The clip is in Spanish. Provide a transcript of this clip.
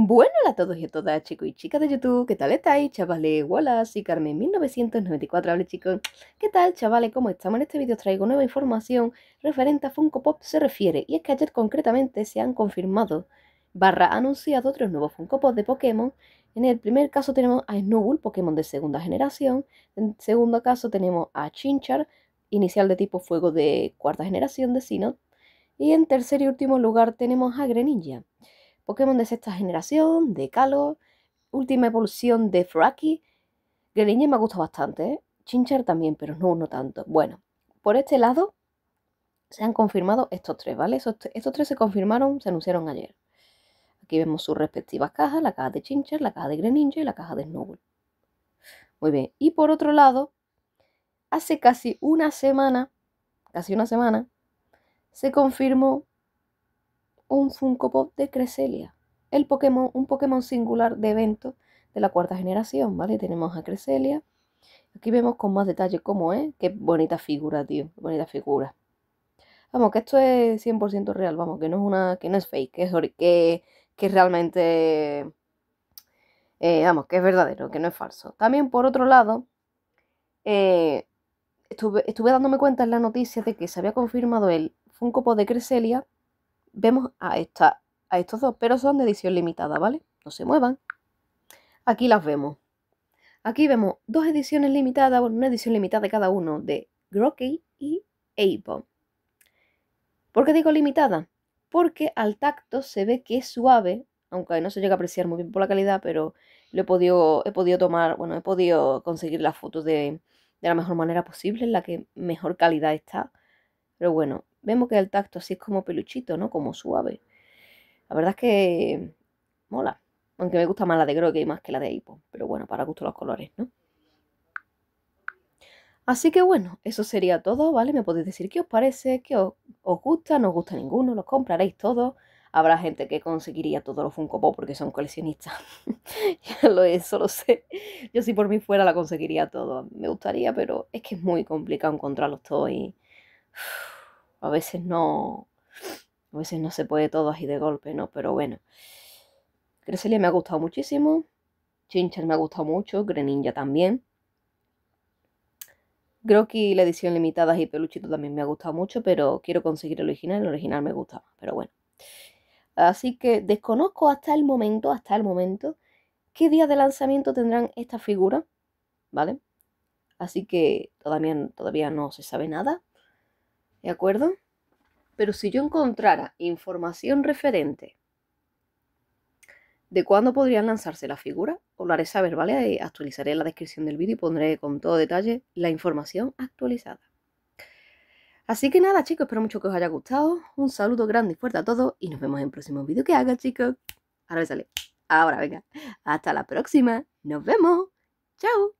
Bueno, a todos y a todas, chicos y chicas de YouTube, ¿qué tal estáis? Chavales, ¡Hola! y Carmen 1994, hable chicos. ¿Qué tal, chavales? ¿Cómo estamos? En este vídeo traigo nueva información referente a Funko Pop se refiere, y es que ayer concretamente se han confirmado barra anunciado otros nuevos Funko Pop de Pokémon. En el primer caso tenemos a Snowball, Pokémon de segunda generación. En el segundo caso tenemos a Chinchar, inicial de tipo fuego de cuarta generación de Sinnoh. Y en tercer y último lugar tenemos a Greninja. Pokémon de sexta generación, de Kalos, última evolución de Fraki. Greninja me ha gustado bastante, ¿eh? Chinchar también, pero no, no tanto. Bueno, por este lado se han confirmado estos tres, ¿vale? Estos, tres se confirmaron, se anunciaron ayer. Aquí vemos sus respectivas cajas, la caja de Chinchar, la caja de Greninja y la caja de Snowball. Muy bien, y por otro lado, hace casi una semana, casi una semana, se confirmó un Funko Pop de Creselia el Pokémon, un Pokémon singular de evento de la cuarta generación, ¿vale? Tenemos a Creselia Aquí vemos con más detalle cómo es. Qué bonita figura, tío. Qué bonita figura. Vamos, que esto es 100% real, vamos, que no es una que no es fake, que es que, que realmente eh, vamos, que es verdadero, que no es falso. También por otro lado, eh, estuve, dándome cuenta en la noticia de que se había confirmado el Funko Pop de Creselia vemos a, esta, a estos dos, pero son de edición limitada, ¿vale? No se muevan. Aquí las vemos. Aquí vemos dos ediciones limitadas, una edición limitada de cada uno, de Grokey y Apo. ¿Por qué digo limitada? Porque al tacto se ve que es suave, aunque no se llega a apreciar muy bien por la calidad, pero lo he podido, he podido tomar, bueno, he podido conseguir las fotos de, de la mejor manera posible, en la que mejor calidad está. Pero bueno, Vemos que el tacto así es como peluchito, ¿no? Como suave. La verdad es que mola. Aunque me gusta más la de Grogue más que la de Hippo. Pero bueno, para gusto los colores, ¿no? Así que bueno, eso sería todo, ¿vale? Me podéis decir qué os parece, qué os, gusta, no os gusta ninguno, los compraréis todos. Habrá gente que conseguiría todos los Funko Pop porque son coleccionistas. ya lo eso lo sé. Yo si por mí fuera la conseguiría todo. Me gustaría, pero es que es muy complicado encontrarlos todos y... A veces no. A veces no se puede todo así de golpe, ¿no? Pero bueno. creselia me ha gustado muchísimo. chincher me ha gustado mucho. Greninja también. Groki, la edición limitada y Peluchito también me ha gustado mucho, pero quiero conseguir el original. El original me gusta pero bueno. Así que desconozco hasta el momento, hasta el momento, qué día de lanzamiento tendrán esta figuras, ¿vale? Así que todavía no se sabe nada. ¿De acuerdo? Pero si yo encontrara información referente de cuándo podrían lanzarse la figura, os lo haré saber, ¿vale? Y actualizaré la descripción del vídeo y pondré con todo detalle la información actualizada. Así que nada, chicos, espero mucho que os haya gustado. Un saludo grande y fuerte a todos y nos vemos en el próximo vídeo que haga, chicos. Ahora me sale. Ahora, venga. Hasta la próxima. Nos vemos. Chao.